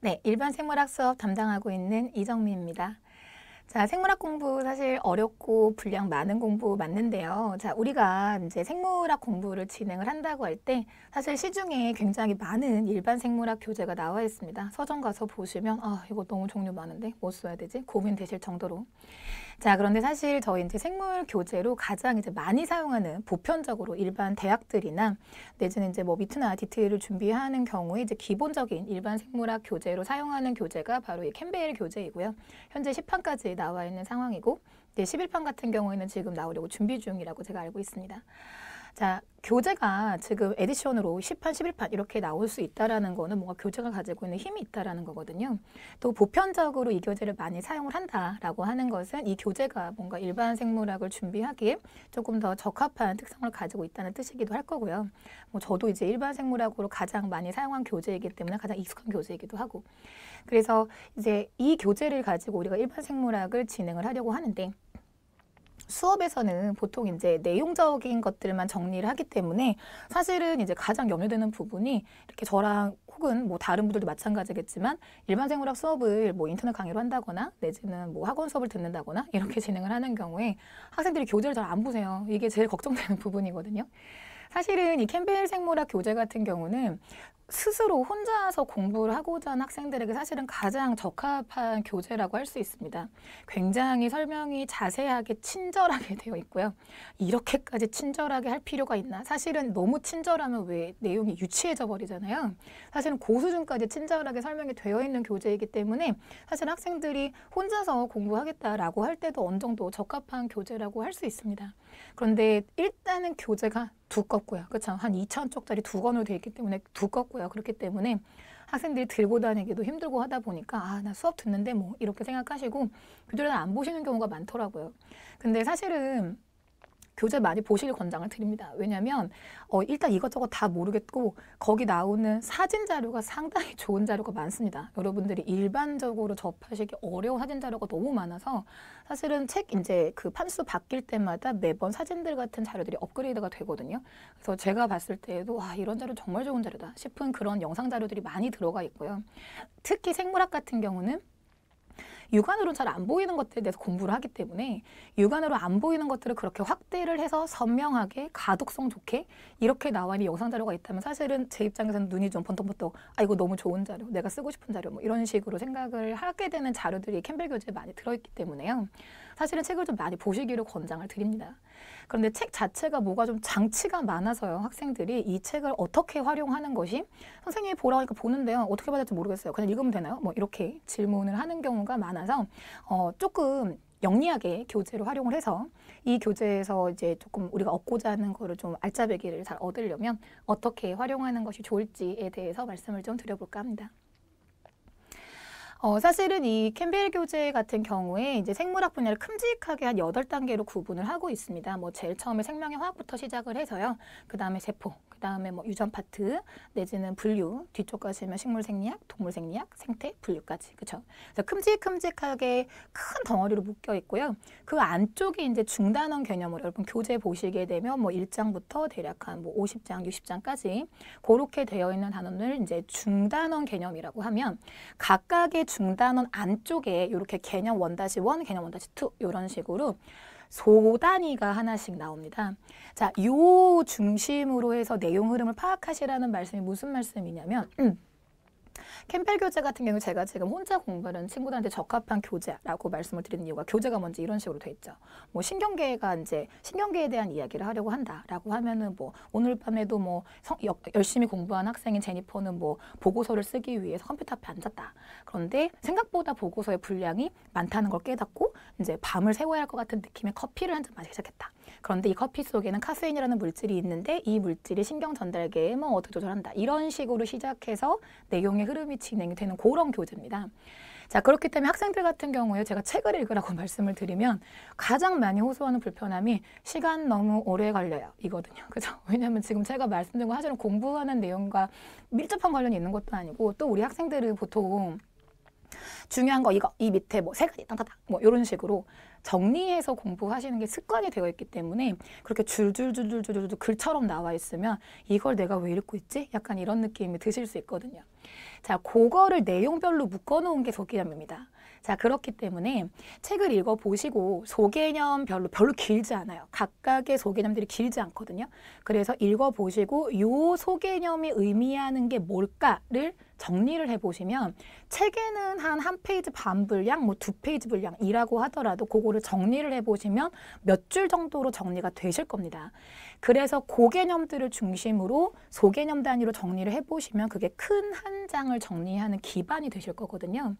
네, 일반 생물학 수업 담당하고 있는 이정미입니다. 자, 생물학 공부 사실 어렵고 분량 많은 공부 맞는데요. 자, 우리가 이제 생물학 공부를 진행을 한다고 할 때 사실 시중에 굉장히 많은 일반 생물학 교재가 나와 있습니다. 서점 가서 보시면 아, 이거 너무 종류 많은데 뭐 써야 되지? 고민되실 정도로. 자, 그런데 사실 저희 이제 생물 교재로 가장 이제 많이 사용하는 보편적으로 일반 대학들이나 내지는 이제 뭐 미트나 디테일을 준비하는 경우에 이제 기본적인 일반 생물학 교재로 사용하는 교재가 바로 이 캠벨 교재이고요. 현재 10판까지 나와 있는 상황이고 이제 11판 같은 경우에는 지금 나오려고 준비 중이라고 제가 알고 있습니다. 자, 교재가 지금 에디션으로 10판, 11판 이렇게 나올 수 있다라는 거는 뭔가 교재가 가지고 있는 힘이 있다라는 거거든요. 또 보편적으로 이 교재를 많이 사용을 한다라고 하는 것은 이 교재가 뭔가 일반 생물학을 준비하기에 조금 더 적합한 특성을 가지고 있다는 뜻이기도 할 거고요. 뭐 저도 이제 일반 생물학으로 가장 많이 사용한 교재이기 때문에 가장 익숙한 교재이기도 하고. 그래서 이제 이 교재를 가지고 우리가 일반 생물학을 진행을 하려고 하는데 수업에서는 보통 이제 내용적인 것들만 정리를 하기 때문에 사실은 이제 가장 염려되는 부분이 이렇게 저랑 혹은 뭐 다른 분들도 마찬가지겠지만 일반 생물학 수업을 뭐 인터넷 강의로 한다거나 내지는 뭐 학원 수업을 듣는다거나 이렇게 진행을 하는 경우에 학생들이 교재를 잘 안 보세요. 이게 제일 걱정되는 부분이거든요. 사실은 이 캠벨 생물학 교재 같은 경우는 스스로 혼자서 공부를 하고자 하는 학생들에게 사실은 가장 적합한 교재라고 할 수 있습니다. 굉장히 설명이 자세하게 친절하게 되어 있고요. 이렇게까지 친절하게 할 필요가 있나? 사실은 너무 친절하면 왜 내용이 유치해져 버리잖아요. 사실은 고수준까지 친절하게 설명이 되어 있는 교재이기 때문에 사실 학생들이 혼자서 공부하겠다라고 할 때도 어느 정도 적합한 교재라고 할 수 있습니다. 그런데 일단은 교재가 두껍고요. 그렇죠? 한 2천 쪽짜리 두건으로 되어 있기 때문에 두껍고요. 그렇기 때문에 학생들이 들고 다니기도 힘들고 하다 보니까 아, 나 수업 듣는데 뭐 이렇게 생각하시고 교재를 그 안 보시는 경우가 많더라고요. 근데 사실은 교재 많이 보실 권장을 드립니다. 왜냐하면 어, 일단 이것저것 다 모르겠고 거기 나오는 사진 자료가 상당히 좋은 자료가 많습니다. 여러분들이 일반적으로 접하시기 어려운 사진 자료가 너무 많아서 사실은 책 이제 그 판수 바뀔 때마다 매번 사진들 같은 자료들이 업그레이드가 되거든요. 그래서 제가 봤을 때에도 와 아, 이런 자료 정말 좋은 자료다 싶은 그런 영상 자료들이 많이 들어가 있고요. 특히 생물학 같은 경우는 육안으로 잘 안 보이는 것들에 대해서 공부를 하기 때문에 육안으로 안 보이는 것들을 그렇게 확대를 해서 선명하게 가독성 좋게 이렇게 나와 있는 영상 자료가 있다면 사실은 제 입장에서는 눈이 좀 번뜩번뜩 아 이거 너무 좋은 자료 내가 쓰고 싶은 자료 뭐 이런 식으로 생각을 하게 되는 자료들이 캠벨 교재에 많이 들어있기 때문에요. 사실은 책을 좀 많이 보시기로 권장을 드립니다. 그런데 책 자체가 뭐가 좀 장치가 많아서요. 학생들이 이 책을 어떻게 활용하는 것이 선생님이 보라고 하니까 보는데요. 어떻게 받을지 모르겠어요. 그냥 읽으면 되나요? 뭐 이렇게 질문을 하는 경우가 많아서 어, 조금 영리하게 교재로 활용을 해서 이 교재에서 이제 조금 우리가 얻고자 하는 거를 좀 알짜배기를 잘 얻으려면 어떻게 활용하는 것이 좋을지에 대해서 말씀을 좀 드려볼까 합니다. 어, 사실은 이 캠벨 교재 같은 경우에 이제 생물학 분야를 큼직하게 한8 단계로 구분을 하고 있습니다. 뭐 제일 처음에 생명의 화학부터 시작을 해서요. 그 다음에 세포, 그 다음에 뭐 유전 파트 내지는 분류 뒤쪽까지 면 식물 생리학, 동물 생리학, 생태, 분류까지 그렇죠. 그래서 큼직큼직하게 큰 덩어리로 묶여 있고요. 그 안쪽에 이제 중단원 개념으로 여러분 교재 보시게 되면 뭐 1장부터 대략 한뭐 50장, 60장까지 그렇게 되어 있는 단원을 이제 중단원 개념이라고 하면 각각의 중단원 안쪽에 이렇게 개념 원 다시 원, 개념 원 다시 투 이런 식으로 소단위가 하나씩 나옵니다. 자, 요 중심으로 해서 내용 흐름을 파악하시라는 말씀이 무슨 말씀이냐면 음, 캠벨 교재 같은 경우 제가 지금 혼자 공부하는 친구들한테 적합한 교재라고 말씀을 드리는 이유가 교재가 뭔지 이런 식으로 돼 있죠. 뭐 신경계가 이제 신경계에 대한 이야기를 하려고 한다라고 하면은 뭐 오늘 밤에도 뭐 성, 여, 열심히 공부한 학생인 제니퍼는 뭐 보고서를 쓰기 위해서 컴퓨터 앞에 앉았다. 그런데 생각보다 보고서의 분량이 많다는 걸 깨닫고 이제 밤을 새워야 할 것 같은 느낌의 커피를 한 잔 마시기 시작했다. 그런데 이 커피 속에는 카페인이라는 물질이 있는데 이 물질이 신경 전달계에 뭐 어떻게 조절한다. 이런 식으로 시작해서 내용의 흐름이 진행이 되는 그런 교재입니다. 자 그렇기 때문에 학생들 같은 경우에 제가 책을 읽으라고 말씀을 드리면 가장 많이 호소하는 불편함이 시간 너무 오래 걸려요 이거든요 그죠 왜냐하면 지금 제가 말씀드린 거 사실은 공부하는 내용과 밀접한 관련이 있는 것도 아니고 또 우리 학생들은 보통 중요한 거 이거 이 밑에 뭐 세 가지 땅따닥 뭐 이런 식으로 정리해서 공부하시는 게 습관이 되어 있기 때문에 그렇게 줄줄줄줄줄 줄 글처럼 나와 있으면 이걸 내가 왜 읽고 있지? 약간 이런 느낌이 드실 수 있거든요. 자, 그거를 내용별로 묶어놓은 게 소개념입니다. 자, 그렇기 때문에 책을 읽어보시고 소개념별로 별로 길지 않아요. 각각의 소개념들이 길지 않거든요. 그래서 읽어보시고 요 소개념이 의미하는 게 뭘까를 정리를 해보시면 책에는 한 한 페이지 반 분량, 뭐 두 페이지 분량이라고 하더라도 그거를 정리를 해보시면 몇 줄 정도로 정리가 되실 겁니다. 그래서 고개념들을 중심으로 소개념 단위로 정리를 해보시면 그게 큰 한 장을 정리하는 기반이 되실 거거든요.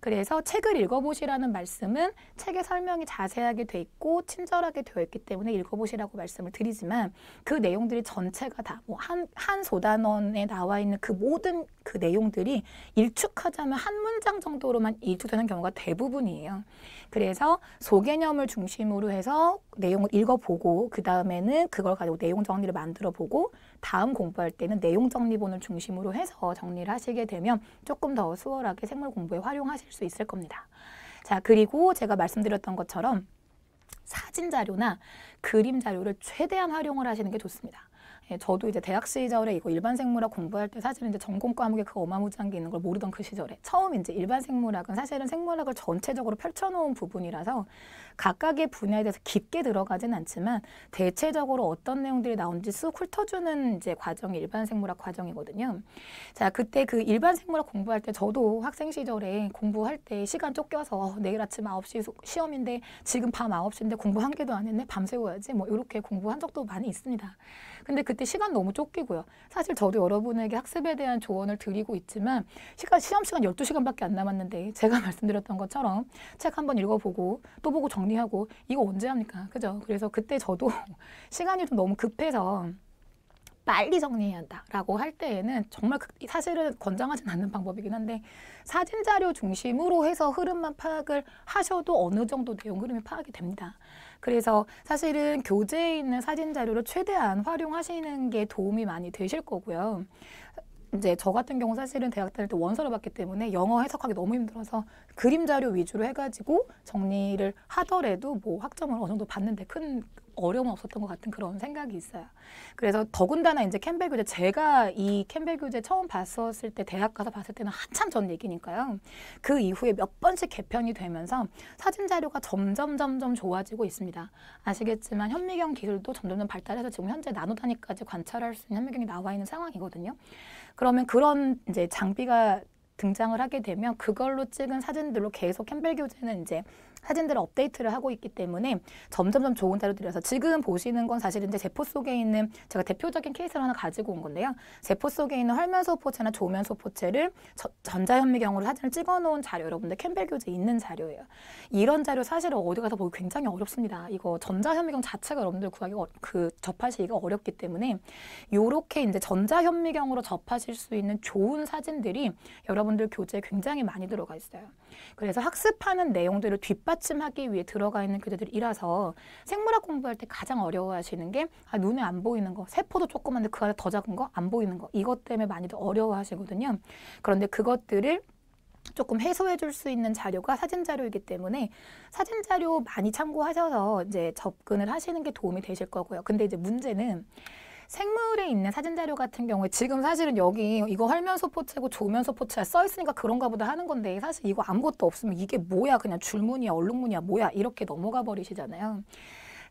그래서 책을 읽어보시라는 말씀은 책의 설명이 자세하게 돼 있고 친절하게 되어 있기 때문에 읽어보시라고 말씀을 드리지만 그 내용들이 전체가 다 뭐 한 한 소단원에 나와 있는 그 모든 그 내용들이 일축하자면 한 문장 정도로만 일축되는 경우가 대부분이에요. 그래서 소개념을 중심으로 해서 내용을 읽어보고 그 다음에는 그걸 가지고 내용 정리를 만들어 보고 다음 공부할 때는 내용 정리본을 중심으로 해서 정리를 하시게 되면 조금 더 수월하게 생물 공부에 활용하실 수 있을 겁니다. 자 그리고 제가 말씀드렸던 것처럼 사진 자료나 그림 자료를 최대한 활용을 하시는 게 좋습니다. 예, 저도 이제 대학 시절에 이거 일반 생물학 공부할 때 사실은 이제 전공 과목에 그 어마무지한 게 있는 걸 모르던 그 시절에 처음 이제 일반 생물학은 사실은 생물학을 전체적으로 펼쳐놓은 부분이라서 각각의 분야에 대해서 깊게 들어가진 않지만 대체적으로 어떤 내용들이 나온지 쑥 훑어주는 이제 과정이 일반 생물학 과정이거든요. 자, 그때 그 일반 생물학 공부할 때 저도 학생 시절에 공부할 때 시간 쫓겨서 어, 내일 아침 아홉 시 시험인데 지금 밤 아홉 시인데 공부 한 개도 안 했네 밤새워야지 뭐 이렇게 공부한 적도 많이 있습니다. 근데 그때 시간 너무 쫓기고요. 사실 저도 여러분에게 학습에 대한 조언을 드리고 있지만 시간 시험 시간 열두 시간밖에안 남았는데 제가 말씀드렸던 것처럼 책 한 번 읽어보고 또 보고 정 정리하고 이거 언제 합니까? 그죠? 그래서 그때 저도 시간이 좀 너무 급해서 빨리 정리해야 한다라고 할 때에는 정말 그, 사실은 권장하진 않는 방법이긴 한데 사진 자료 중심으로 해서 흐름만 파악을 하셔도 어느 정도 내용 흐름이 파악이 됩니다. 그래서 사실은 교재에 있는 사진 자료를 최대한 활용하시는 게 도움이 많이 되실 거고요. 이제 저 같은 경우 사실은 대학 다닐 때 원서를 봤기 때문에 영어 해석하기 너무 힘들어서 그림 자료 위주로 해가지고 정리를 하더라도 뭐 학점을 어느 정도 받는데 큰 어려움은 없었던 것 같은 그런 생각이 있어요. 그래서 더군다나 이제 캠벨 교재 제가 이 캠벨 교재 처음 봤었을 때 대학 가서 봤을 때는 한참 전 얘기니까요. 그 이후에 몇 번씩 개편이 되면서 사진 자료가 점점 점점 좋아지고 있습니다. 아시겠지만 현미경 기술도 점점점 발달해서 지금 현재 나노 단위까지 관찰할 수 있는 현미경이 나와 있는 상황이거든요. 그러면 그런 이제 장비가 등장을 하게 되면 그걸로 찍은 사진들로 계속 캠벨 교재는 이제 사진들을 업데이트를 하고 있기 때문에 점점점 좋은 자료들이라서 지금 보시는 건 사실 이제 제포 속에 있는 제가 대표적인 케이스를 하나 가지고 온 건데요. 제포 속에 있는 헐면소포체나 조면소포체를 전자현미경으로 사진을 찍어놓은 자료 여러분들 캠벨 교재 있는 자료예요. 이런 자료 사실 어디 가서 보기 굉장히 어렵습니다. 이거 전자현미경 자체가 여러분들 구하기 어, 그 접하시기가 어렵기 때문에 이렇게 이제 전자현미경으로 접하실 수 있는 좋은 사진들이 여러분들 교재에 굉장히 많이 들어가 있어요. 그래서 학습하는 내용들을 뒷받 뒷받침하기 위해 들어가 있는 교재들이라서 생물학 공부할 때 가장 어려워하시는 게 아, 눈에 안 보이는 거, 세포도 조그만데 그 안에 더 작은 거 안 보이는 거 이것 때문에 많이들 어려워하시거든요. 그런데 그것들을 조금 해소해 줄 수 있는 자료가 사진 자료이기 때문에 사진 자료 많이 참고하셔서 이제 접근을 하시는 게 도움이 되실 거고요. 근데 이제 문제는 생물에 있는 사진 자료 같은 경우에 지금 사실은 여기 이거 활면 소포체고 조면 소포체가써 있으니까 그런가 보다 하는 건데 사실 이거 아무것도 없으면 이게 뭐야 그냥 줄무늬야 얼룩무늬야 뭐야 이렇게 넘어가 버리시잖아요.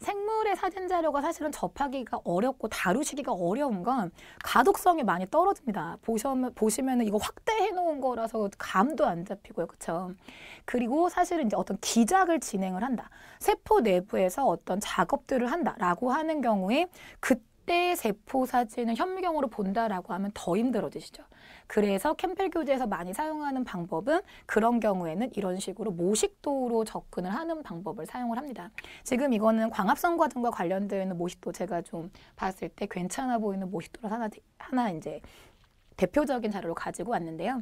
생물의 사진 자료가 사실은 접하기가 어렵고 다루시기가 어려운 건 가독성이 많이 떨어집니다. 보시면 보시면은 이거 확대해 놓은 거라서 감도 안 잡히고요. 그쵸 그리고 사실은 이제 어떤 기작을 진행을 한다. 세포 내부에서 어떤 작업들을 한다라고 하는 경우에 그때 때 세포 사진을 현미경으로 본다라고 하면 더 힘들어지시죠. 그래서 캠펠 교재에서 많이 사용하는 방법은 그런 경우에는 이런 식으로 모식도로 접근을 하는 방법을 사용을 합니다. 지금 이거는 광합성 과정과 관련된 모식도 제가 좀 봤을 때 괜찮아 보이는 모식도를 하나 하나 이제 대표적인 자료로 가지고 왔는데요.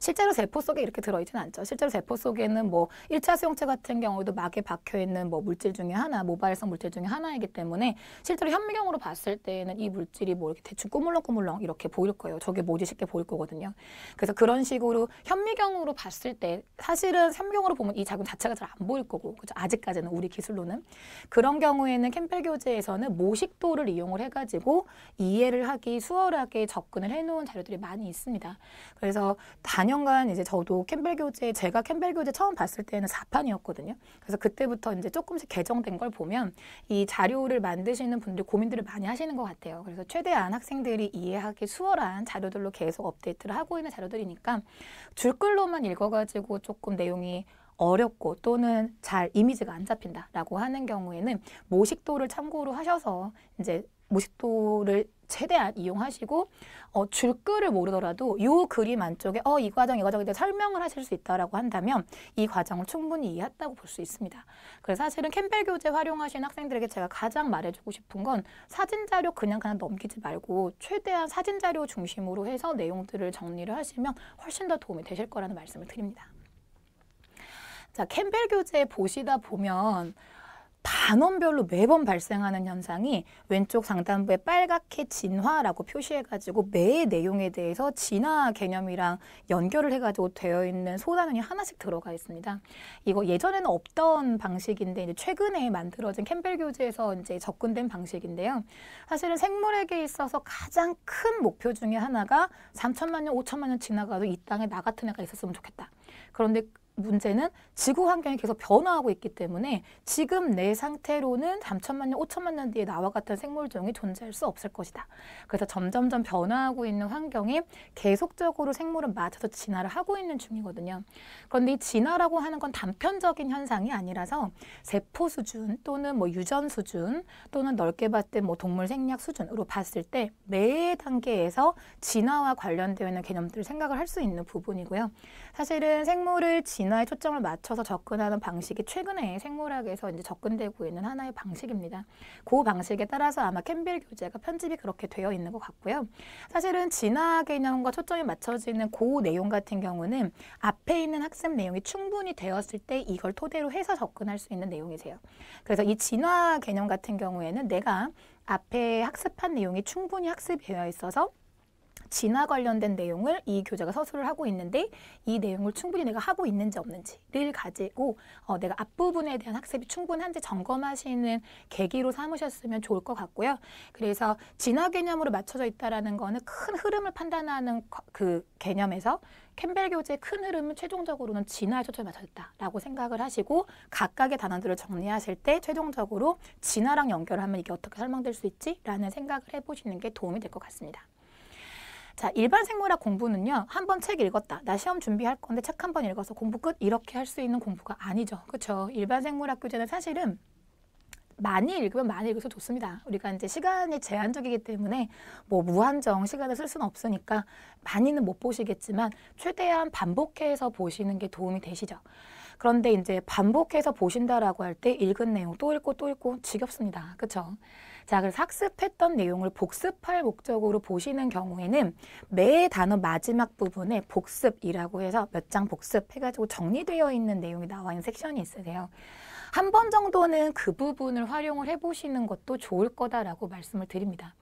실제로 세포 속에 이렇게 들어있진 않죠. 실제로 세포 속에는 뭐일차 수용체 같은 경우도 막에 박혀있는 뭐 물질 중에 하나, 모발성 물질 중에 하나이기 때문에 실제로 현미경으로 봤을 때는 이 물질이 뭐 이렇게 대충 꾸물렁꾸물렁 이렇게 보일 거예요. 저게 뭐지 쉽게 보일 거거든요. 그래서 그런 식으로 현미경으로 봤을 때 사실은 현미경으로 보면 이 자금 자체가 잘 안 보일 거고 그죠? 아직까지는 우리 기술로는 그런 경우에는 캠펠 교재에서는 모식도를 이용을 해가지고 이해를 하기 수월하게 접근을 해놓은 자료들이 많이 있습니다. 그래서 4년간 이제 저도 캠벨 교재 제가 캠벨 교재 처음 봤을 때는 4판이었거든요. 그래서 그때부터 이제 조금씩 개정된 걸 보면 이 자료를 만드시는 분들 고민들을 많이 하시는 것 같아요. 그래서 최대한 학생들이 이해하기 수월한 자료들로 계속 업데이트를 하고 있는 자료들이니까 줄글로만 읽어가지고 조금 내용이 어렵고 또는 잘 이미지가 안 잡힌다라고 하는 경우에는 모식도를 참고로 하셔서 이제 모식도를 최대한 이용하시고 어, 줄글을 모르더라도 이 그림 안쪽에 어, 이 과정, 이 과정에 대해 설명을 하실 수 있다라고 한다면 이 과정을 충분히 이해했다고 볼 수 있습니다. 그래서 사실은 캠벨 교재 활용하시는 학생들에게 제가 가장 말해주고 싶은 건 사진 자료 그냥 그냥 넘기지 말고 최대한 사진 자료 중심으로 해서 내용들을 정리를 하시면 훨씬 더 도움이 되실 거라는 말씀을 드립니다. 자, 캠벨 교재 보시다 보면 단원별로 매번 발생하는 현상이 왼쪽 상단부에 빨갛게 진화라고 표시해가지고 매 내용에 대해서 진화 개념이랑 연결을 해가지고 되어 있는 소단원이 하나씩 들어가 있습니다. 이거 예전에는 없던 방식인데 이제 최근에 만들어진 캠벨 교재에서 이제 접근된 방식인데요. 사실은 생물에게 있어서 가장 큰 목표 중에 하나가 3천만 년, 5천만 년 지나가도 이 땅에 나 같은 애가 있었으면 좋겠다. 그런데 문제는 지구 환경이 계속 변화하고 있기 때문에 지금 내 상태로는 3천만 년, 5천만 년 뒤에 나와 같은 생물종이 존재할 수 없을 것이다. 그래서 점점점 변화하고 있는 환경에 계속적으로 생물은 맞춰서 진화를 하고 있는 중이거든요. 그런데 이 진화라고 하는 건 단편적인 현상이 아니라서 세포 수준 또는 뭐 유전 수준 또는 넓게 봤을 때 뭐 동물 생략 수준으로 봤을 때 매 단계에서 진화와 관련되어 있는 개념들을 생각을 할 수 있는 부분이고요. 사실은 생물을 진화에 초점을 맞춰서 접근하는 방식이 최근에 생물학에서 이제 접근되고 있는 하나의 방식입니다. 그 방식에 따라서 아마 캠벨 교재가 편집이 그렇게 되어 있는 것 같고요. 사실은 진화 개념과 초점이 맞춰지는 그 내용 같은 경우는 앞에 있는 학습 내용이 충분히 되었을 때 이걸 토대로 해서 접근할 수 있는 내용이세요. 그래서 이 진화 개념 같은 경우에는 내가 앞에 학습한 내용이 충분히 학습되어 있어서 진화 관련된 내용을 이 교재가 서술을 하고 있는데 이 내용을 충분히 내가 하고 있는지 없는지를 가지고 어, 내가 앞부분에 대한 학습이 충분한지 점검하시는 계기로 삼으셨으면 좋을 것 같고요. 그래서 진화 개념으로 맞춰져 있다라는 거는 큰 흐름을 판단하는 그 개념에서 캠벨 교재의 큰 흐름은 최종적으로는 진화에 초점이 맞춰졌다라고 생각을 하시고 각각의 단어들을 정리하실 때 최종적으로 진화랑 연결하면 이게 어떻게 설명될 수 있지라는 생각을 해보시는 게 도움이 될 것 같습니다. 자, 일반 생물학 공부는요. 한 번 책 읽었다. 나 시험 준비할 건데 책 한 번 읽어서 공부 끝 이렇게 할 수 있는 공부가 아니죠. 그쵸 일반 생물학 교재는 사실은 많이 읽으면 많이 읽어서 좋습니다. 우리가 이제 시간이 제한적이기 때문에 뭐 무한정 시간을 쓸 수는 없으니까 많이는 못 보시겠지만 최대한 반복해서 보시는 게 도움이 되시죠. 그런데 이제 반복해서 보신다라고 할 때 읽은 내용 또 읽고 또 읽고 지겹습니다. 그쵸 자, 그래서 학습했던 내용을 복습할 목적으로 보시는 경우에는 매 단어 마지막 부분에 복습이라고 해서 몇 장 복습해가지고 정리되어 있는 내용이 나와 있는 섹션이 있으세요. 한 번 정도는 그 부분을 활용을 해보시는 것도 좋을 거다라고 말씀을 드립니다.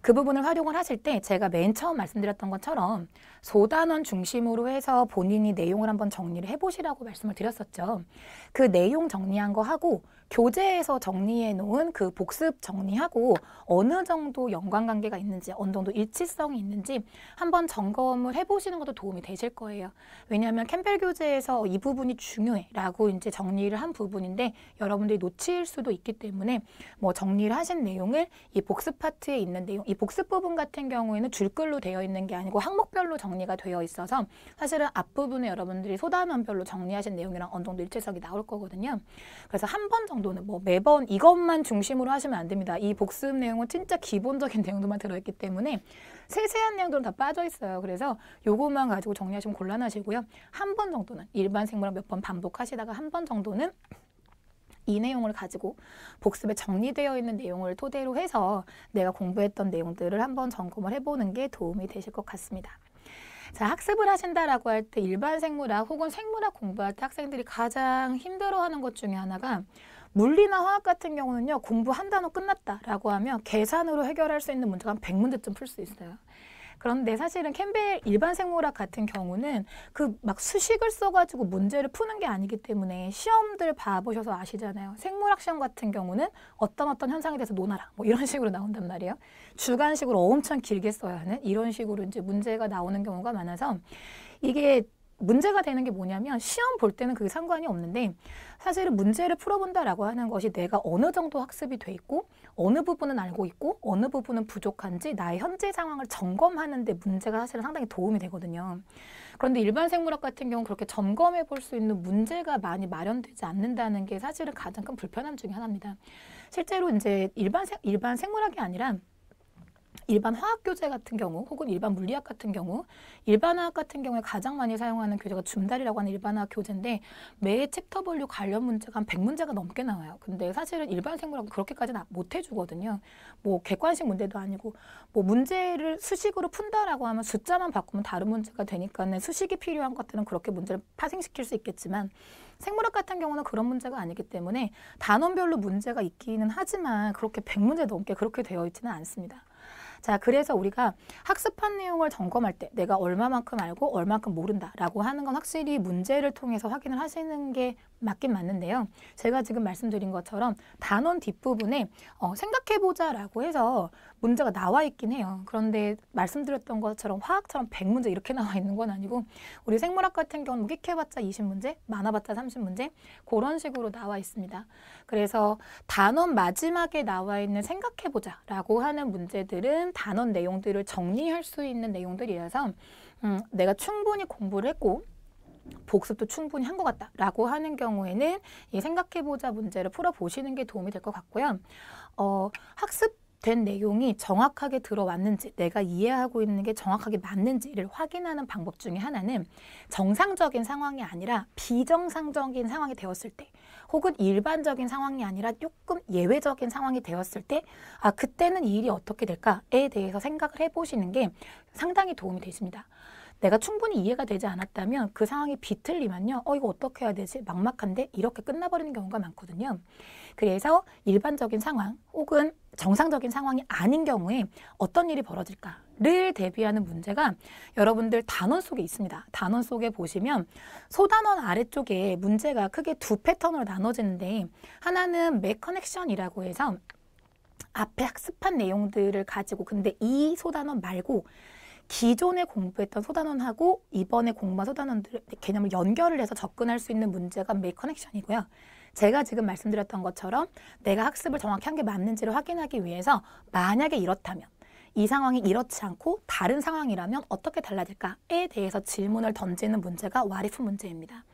그 부분을 활용을 하실 때 제가 맨 처음 말씀드렸던 것처럼 소단원 중심으로 해서 본인이 내용을 한번 정리를 해보시라고 말씀을 드렸었죠. 그 내용 정리한 거 하고 교재에서 정리해 놓은 그 복습 정리하고 어느 정도 연관관계가 있는지 어느 정도 일치성이 있는지 한번 점검을 해보시는 것도 도움이 되실 거예요. 왜냐하면 캠벨 교재에서 이 부분이 중요해 라고 이제 정리를 한 부분인데 여러분들이 놓칠 수도 있기 때문에 뭐 정리를 하신 내용을 이 복습 파트에 있는 내용 이 복습 부분 같은 경우에는 줄글로 되어 있는 게 아니고 항목별로 정리가 되어 있어서 사실은 앞부분에 여러분들이 소담연별로 정리하신 내용이랑 어느 정도 일치성이 나올 거거든요. 그래서 한번 정도는 뭐 매번 이것만 중심으로 하시면 안 됩니다. 이 복습 내용은 진짜 기본적인 내용들만 들어있기 때문에 세세한 내용들은 다 빠져 있어요. 그래서 요것만 가지고 정리하시면 곤란하시고요. 한 번 정도는 일반 생물학 몇 번 반복하시다가 한 번 정도는 이 내용을 가지고 복습에 정리되어 있는 내용을 토대로 해서 내가 공부했던 내용들을 한번 점검을 해보는 게 도움이 되실 것 같습니다. 자, 학습을 하신다라고 할 때 일반 생물학 혹은 생물학 공부할 때 학생들이 가장 힘들어하는 것 중에 하나가 물리나 화학 같은 경우는요. 공부 한 단어 끝났다라고 하면 계산으로 해결할 수 있는 문제가 한 100문제쯤 풀 수 있어요. 그런데 사실은 캠벨 일반 생물학 같은 경우는 그 막 수식을 써가지고 문제를 푸는 게 아니기 때문에 시험들 봐보셔서 아시잖아요. 생물학 시험 같은 경우는 어떤 어떤 현상에 대해서 논하라. 뭐 이런 식으로 나온단 말이에요. 주관식으로 엄청 길게 써야 하는 이런 식으로 이제 문제가 나오는 경우가 많아서 이게 문제가 되는 게 뭐냐면 시험 볼 때는 그게 상관이 없는데 사실은 문제를 풀어본다라고 하는 것이 내가 어느 정도 학습이 돼 있고 어느 부분은 알고 있고 어느 부분은 부족한지 나의 현재 상황을 점검하는 데 문제가 사실은 상당히 도움이 되거든요. 그런데 일반 생물학 같은 경우는 그렇게 점검해 볼 수 있는 문제가 많이 마련되지 않는다는 게 사실은 가장 큰 불편함 중에 하나입니다. 실제로 이제 일반 일반 생물학이 아니라 일반 화학 교재 같은 경우 혹은 일반 물리학 같은 경우 일반 화학 같은 경우에 가장 많이 사용하는 교재가 줌달이라고 하는 일반 화학 교재인데 매챕터별류 관련 문제가 한 백문제가 넘게 나와요. 근데 사실은 일반 생물하고 그렇게까지는 못 해주거든요. 뭐 객관식 문제도 아니고 뭐 문제를 수식으로 푼다라고 하면 숫자만 바꾸면 다른 문제가 되니까는 수식이 필요한 것들은 그렇게 문제를 파생시킬 수 있겠지만 생물학 같은 경우는 그런 문제가 아니기 때문에 단원별로 문제가 있기는 하지만 그렇게 백문제 넘게 그렇게 되어 있지는 않습니다. 자, 그래서 우리가 학습한 내용을 점검할 때 내가 얼마만큼 알고 얼마만큼 모른다라고 하는 건 확실히 문제를 통해서 확인을 하시는 게 맞긴 맞는데요. 제가 지금 말씀드린 것처럼 단원 뒷부분에 어, 생각해보자 라고 해서 문제가 나와 있긴 해요. 그런데 말씀드렸던 것처럼 화학처럼 100문제 이렇게 나와 있는 건 아니고 우리 생물학 같은 경우는 끽해봤자 20문제, 많아봤자 30문제 그런 식으로 나와 있습니다. 그래서 단원 마지막에 나와 있는 생각해보자 라고 하는 문제들은 단원 내용들을 정리할 수 있는 내용들이라서 음, 내가 충분히 공부를 했고 복습도 충분히 한 것 같다라고 하는 경우에는 이 생각해보자 문제를 풀어보시는 게 도움이 될 것 같고요. 어, 학습 된 내용이 정확하게 들어왔는지 내가 이해하고 있는 게 정확하게 맞는지를 확인하는 방법 중에 하나는 정상적인 상황이 아니라 비정상적인 상황이 되었을 때 혹은 일반적인 상황이 아니라 조금 예외적인 상황이 되었을 때아 그때는 일이 어떻게 될까에 대해서 생각을 해보시는 게 상당히 도움이 되십니다. 내가 충분히 이해가 되지 않았다면 그 상황이 비틀리면요. 어, 이거 어떻게 해야 되지? 막막한데? 이렇게 끝나버리는 경우가 많거든요. 그래서 일반적인 상황 혹은 정상적인 상황이 아닌 경우에 어떤 일이 벌어질까를 대비하는 문제가 여러분들 단원 속에 있습니다. 단원 속에 보시면 소단원 아래쪽에 문제가 크게 두 패턴으로 나눠지는데 하나는 매커넥션이라고 해서 앞에 학습한 내용들을 가지고 근데 이 소단원 말고 기존에 공부했던 소단원하고 이번에 공부한 소단원들의 개념을 연결을 해서 접근할 수 있는 문제가 메이 커넥션이고요. 제가 지금 말씀드렸던 것처럼 내가 학습을 정확히 한 게 맞는지를 확인하기 위해서 만약에 이렇다면 이 상황이 이렇지 않고 다른 상황이라면 어떻게 달라질까에 대해서 질문을 던지는 문제가 와리프 문제입니다.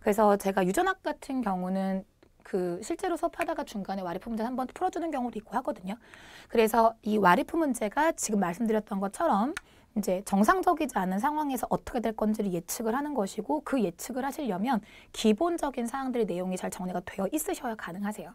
그래서 제가 유전학 같은 경우는 그 실제로 수업하다가 중간에 와리프 문제 한번 풀어주는 경우도 있고 하거든요. 그래서 이 와리프 문제가 지금 말씀드렸던 것처럼 이제 정상적이지 않은 상황에서 어떻게 될 건지를 예측을 하는 것이고 그 예측을 하시려면 기본적인 사항들의 내용이 잘 정리가 되어 있으셔야 가능하세요.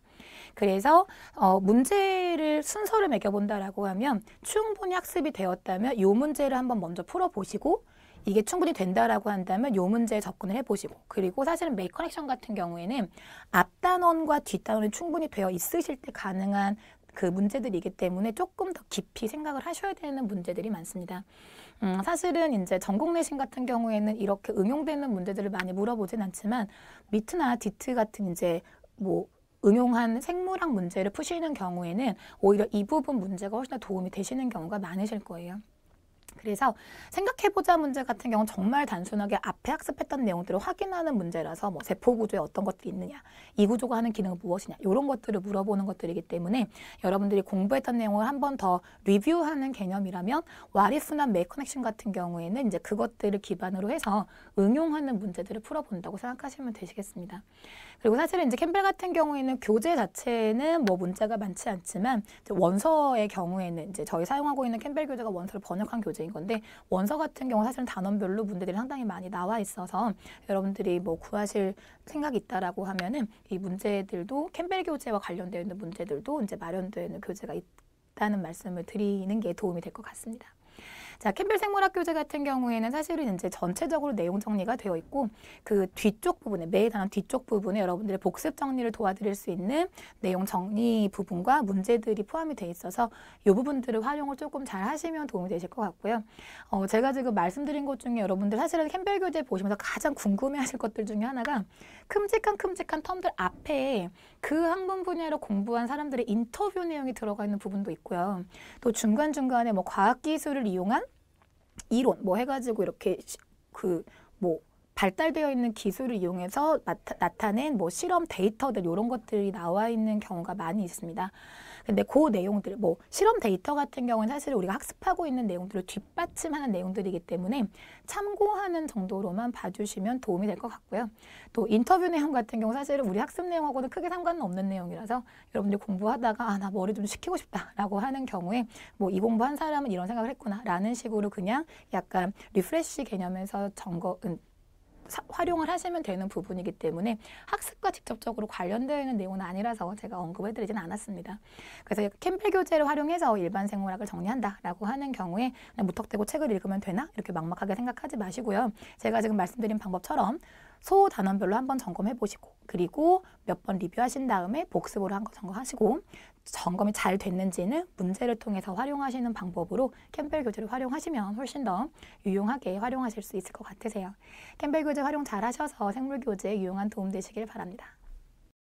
그래서 어, 문제를 순서를 매겨본다라고 하면 충분히 학습이 되었다면 요 문제를 한번 먼저 풀어보시고 이게 충분히 된다라고 한다면 요 문제에 접근을 해보시고 그리고 사실은 메이커넥션 같은 경우에는 앞단원과 뒷단원이 충분히 되어 있으실 때 가능한 그 문제들이기 때문에 조금 더 깊이 생각을 하셔야 되는 문제들이 많습니다. 음, 사실은 이제 전공 내신 같은 경우에는 이렇게 응용되는 문제들을 많이 물어보진 않지만 미트나 디트 같은 이제 뭐 응용한 생물학 문제를 푸시는 경우에는 오히려 이 부분 문제가 훨씬 더 도움이 되시는 경우가 많으실 거예요. 그래서 생각해보자 문제 같은 경우는 정말 단순하게 앞에 학습했던 내용들을 확인하는 문제라서 뭐 세포구조에 어떤 것들이 있느냐, 이 구조가 하는 기능은 무엇이냐 이런 것들을 물어보는 것들이기 때문에 여러분들이 공부했던 내용을 한 번 더 리뷰하는 개념이라면 와리스나 메이커넥션 같은 경우에는 이제 그것들을 기반으로 해서 응용하는 문제들을 풀어본다고 생각하시면 되시겠습니다. 그리고 사실은 이제 캠벨 같은 경우에는 교재 자체는 뭐 문자가 많지 않지만 원서의 경우에는 이제 저희 사용하고 있는 캠벨 교재가 원서를 번역한 교재인 건데 원서 같은 경우 사실은 단원별로 문제들이 상당히 많이 나와 있어서 여러분들이 뭐 구하실 생각이 있다라고 하면은 이 문제들도 캠벨 교재와 관련되어 있는 문제들도 이제 마련되어 있는 교재가 있다는 말씀을 드리는 게 도움이 될 것 같습니다. 자, 캠벨 생물학 교재 같은 경우에는 사실은 이제 전체적으로 내용 정리가 되어 있고 그 뒤쪽 부분에 매일 단원 뒤쪽 부분에 여러분들의 복습 정리를 도와드릴 수 있는 내용 정리 부분과 문제들이 포함이 돼 있어서 이 부분들을 활용을 조금 잘 하시면 도움이 되실 것 같고요. 어, 제가 지금 말씀드린 것 중에 여러분들 사실은 캠벨 교재 보시면서 가장 궁금해하실 것들 중에 하나가 큼직한 큼직한 텀들 앞에 그 학문 분야로 공부한 사람들의 인터뷰 내용이 들어가 있는 부분도 있고요. 또 중간중간에 뭐 과학기술을 이용한 이론 뭐 해가지고 이렇게 그 뭐 발달되어 있는 기술을 이용해서 나타낸 뭐 실험 데이터들 이런 것들이 나와 있는 경우가 많이 있습니다. 근데 그 내용들, 뭐 실험 데이터 같은 경우는 사실 우리가 학습하고 있는 내용들을 뒷받침하는 내용들이기 때문에 참고하는 정도로만 봐주시면 도움이 될 것 같고요. 또 인터뷰 내용 같은 경우 사실은 우리 학습 내용하고는 크게 상관은 없는 내용이라서 여러분들 공부하다가 아, 나 머리 좀 식히고 싶다라고 하는 경우에 뭐 이 공부한 사람은 이런 생각을 했구나라는 식으로 그냥 약간 리프레쉬 개념에서 점거, 사, 활용을 하시면 되는 부분이기 때문에 학습과 직접적으로 관련되어 있는 내용은 아니라서 제가 언급해드리진 않았습니다. 그래서 캠벨 교재를 활용해서 일반 생물학을 정리한다라고 하는 경우에 무턱대고 책을 읽으면 되나? 이렇게 막막하게 생각하지 마시고요. 제가 지금 말씀드린 방법처럼 소 단원별로 한번 점검해 보시고 그리고 몇 번 리뷰하신 다음에 복습으로 한 거 점검하시고 점검이 잘 됐는지는 문제를 통해서 활용하시는 방법으로 캠벨 교재를 활용하시면 훨씬 더 유용하게 활용하실 수 있을 것 같으세요. 캠벨 교재 활용 잘 하셔서 생물 교재에 유용한 도움 되시길 바랍니다.